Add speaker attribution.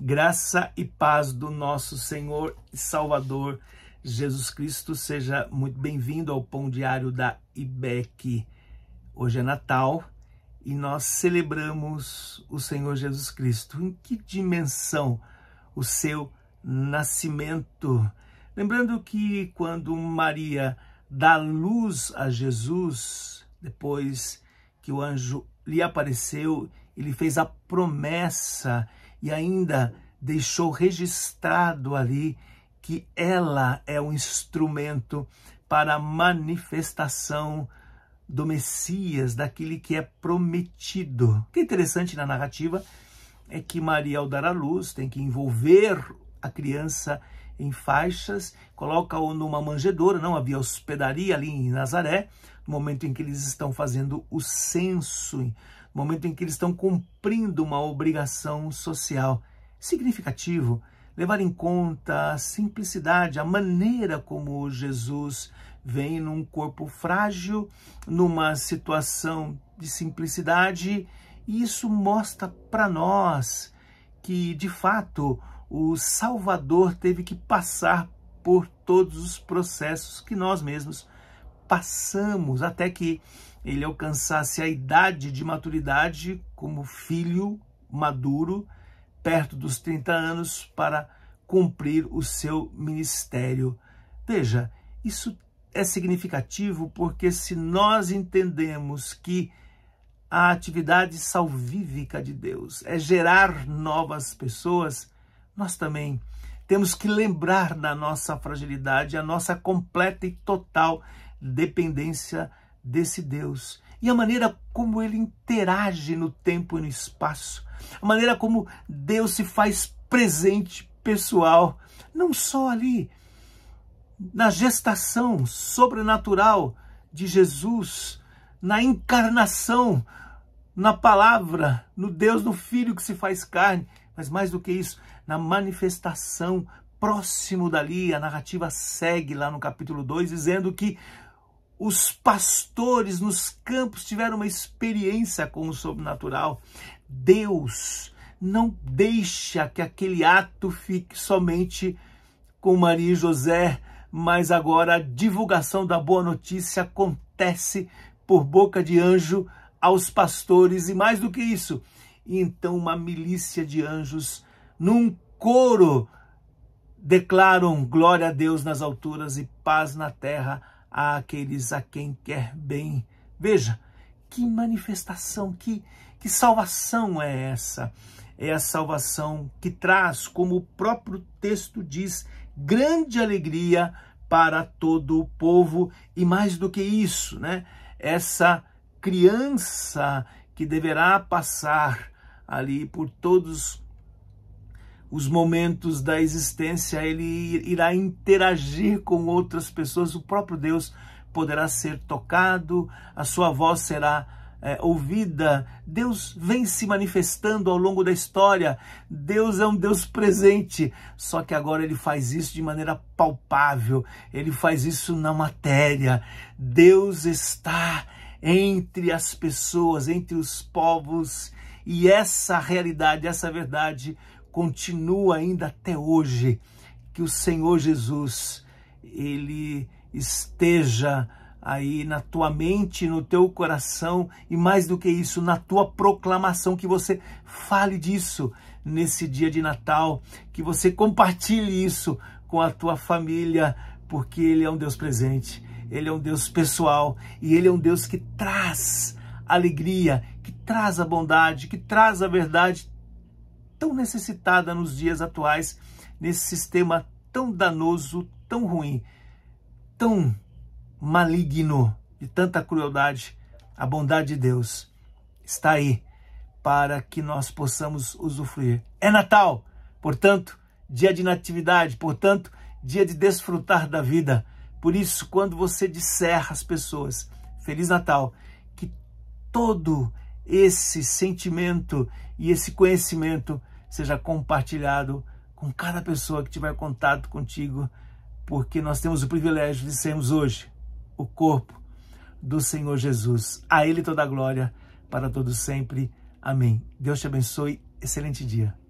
Speaker 1: Graça e paz do nosso Senhor e Salvador Jesus Cristo. Seja muito bem-vindo ao Pão Diário da IBEC. Hoje é Natal e nós celebramos o Senhor Jesus Cristo. Em que dimensão o seu nascimento? Lembrando que quando Maria dá luz a Jesus, depois que o anjo lhe apareceu ele fez a promessa e ainda deixou registrado ali que ela é o instrumento para a manifestação do Messias, daquele que é prometido. O que é interessante na narrativa é que Maria, ao dar à luz, tem que envolver a criança em faixas, coloca-o numa manjedoura, não havia hospedaria ali em Nazaré, no momento em que eles estão fazendo o censo, momento em que eles estão cumprindo uma obrigação social. Significativo levar em conta a simplicidade, a maneira como Jesus vem num corpo frágil, numa situação de simplicidade, e isso mostra para nós que, de fato, o Salvador teve que passar por todos os processos que nós mesmos passamos até que ele alcançasse a idade de maturidade como filho maduro, perto dos 30 anos, para cumprir o seu ministério. Veja, isso é significativo porque se nós entendemos que a atividade salvífica de Deus é gerar novas pessoas, nós também temos que lembrar da nossa fragilidade, a nossa completa e total dependência desse Deus e a maneira como ele interage no tempo e no espaço, a maneira como Deus se faz presente pessoal, não só ali na gestação sobrenatural de Jesus, na encarnação, na palavra, no Deus, no Filho que se faz carne, mas mais do que isso, na manifestação próximo dali, a narrativa segue lá no capítulo 2, dizendo que os pastores nos campos tiveram uma experiência com o sobrenatural. Deus não deixa que aquele ato fique somente com Maria e José, mas agora a divulgação da boa notícia acontece por boca de anjo aos pastores e mais do que isso, então uma milícia de anjos num coro declaram glória a Deus nas alturas e paz na terra àqueles a quem quer bem. Veja, que manifestação, que, que salvação é essa? É a salvação que traz, como o próprio texto diz, grande alegria para todo o povo e mais do que isso, né? Essa criança que deverá passar ali por todos os momentos da existência, ele irá interagir com outras pessoas, o próprio Deus poderá ser tocado, a sua voz será é, ouvida. Deus vem se manifestando ao longo da história. Deus é um Deus presente, só que agora ele faz isso de maneira palpável, ele faz isso na matéria. Deus está entre as pessoas, entre os povos, e essa realidade, essa verdade continua ainda até hoje. Que o Senhor Jesus, ele esteja aí na tua mente, no teu coração e mais do que isso, na tua proclamação, que você fale disso nesse dia de Natal, que você compartilhe isso com a tua família, porque Ele é um Deus presente, Ele é um Deus pessoal e Ele é um Deus que traz alegria, que traz a bondade, que traz a verdade, tão necessitada nos dias atuais, nesse sistema tão danoso, tão ruim, tão maligno, de tanta crueldade, a bondade de Deus está aí para que nós possamos usufruir. É Natal, portanto, dia de natividade, portanto, dia de desfrutar da vida. Por isso, quando você disser às pessoas Feliz Natal, que todo esse sentimento e esse conhecimento seja compartilhado com cada pessoa que tiver contato contigo, porque nós temos o privilégio de sermos hoje o corpo do Senhor Jesus. A Ele toda a glória para todos sempre. Amém. Deus te abençoe. Excelente dia.